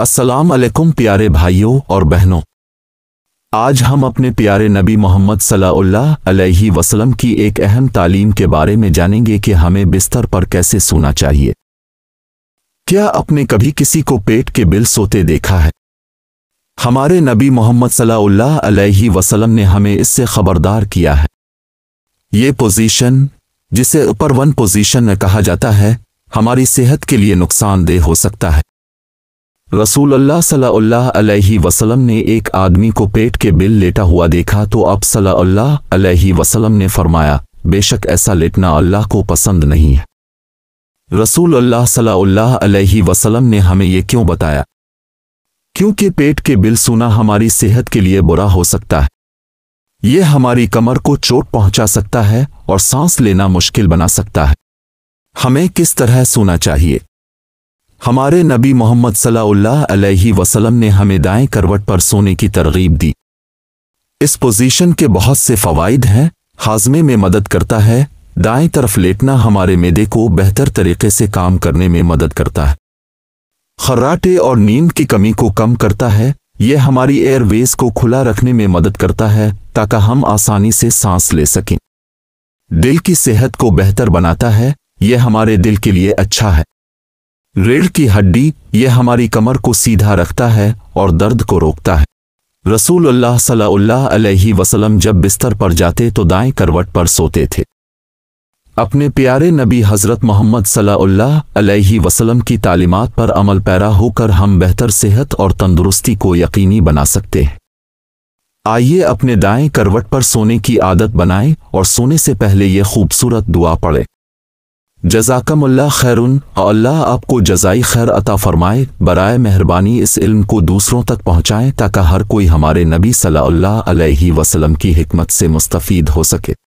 अस्सलाम वालेकुम प्यारे भाइयों और बहनों आज हम अपने प्यारे नबी मोहम्मद सल्लल्लाहु अलैहि वसल्लम की एक अहम तालीम के बारे में जानेंगे कि हमें बिस्तर पर कैसे सोना चाहिए क्या आपने कभी किसी को पेट के बिल सोते देखा है हमारे नबी मोहम्मद सल्लल्लाहु अलैहि वसल्लम ने हमें इससे खबरदार किया है ये पोजीशन जिसे ऊपर वन पोजीशन कहा जाता है हमारी सेहत के लिए नुकसानदेह हो सकता है रसूलुल्लाह सल्लल्लाहु अलैहि वसल्लम ने एक आदमी को पेट के बिल लेटा हुआ देखा तो अब सल्लल्लाहु अलैहि वसल्लम ने फरमाया बेशक ऐसा लेटना अल्लाह को पसंद नहीं है रसूल सल्लल्लाहु अलैहि वसल्लम ने हमें ये क्यों बताया क्योंकि पेट के बिल सूना हमारी सेहत के लिए बुरा हो सकता है ये हमारी कमर को चोट पहुंचा सकता है और सांस लेना मुश्किल बना सकता है हमें किस तरह सोना चाहिए हमारे नबी मोहम्मद अलैहि वसल्लम ने हमें दाएं करवट पर सोने की तरगीब दी इस पोजीशन के बहुत से फ़वाइद हैं हाजमे में मदद करता है दाएं तरफ लेटना हमारे मैदे को बेहतर तरीके से काम करने में मदद करता है खर्राटे और नींद की कमी को कम करता है यह हमारी एयरवेज को खुला रखने में मदद करता है ताकि हम आसानी से सांस ले सकें दिल की सेहत को बेहतर बनाता है यह हमारे दिल के लिए अच्छा है रीढ़ की हड्डी यह हमारी कमर को सीधा रखता है और दर्द को रोकता है रसूल अल्लाह सल्लल्लाहु अलैहि वसल्लम जब बिस्तर पर जाते तो दाएं करवट पर सोते थे अपने प्यारे नबी हज़रत मोहम्मद सल्लल्लाहु अलैहि वसल्लम की तालीमत पर अमल पैरा होकर हम बेहतर सेहत और तंदुरुस्ती को यकीनी बना सकते हैं आइए अपने दाएं करवट पर सोने की आदत बनाएं और सोने से पहले ये खूबसूरत दुआ पढ़ें जजाकमल्ला खैरुन अल्लाह आपको जजाई खैर अता फरमाए बरए मेहरबानी इस इल्म को दूसरों तक पहुँचाएँ ताकि हर कोई हमारे नबी सल्लल्लाहु अलैहि वसल्लम की हमत से मुस्तफ़ीद हो सके